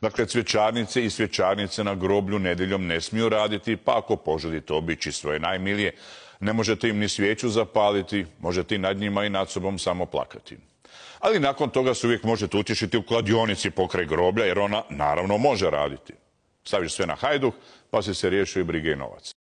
Dakle, cvjećarnice i svjećarnice na groblju nedjeljom ne smiju raditi, pa ako poželite obići svoje najmilije, ne možete im ni svijeću zapaliti, možete i nad njima i nad sobom samo plakati. Ali nakon toga se uvijek možete utješiti u kladionici pokraj groblja, jer ona naravno može raditi. Staviš sve na hajduh, pa se se riješio i brige i novaca.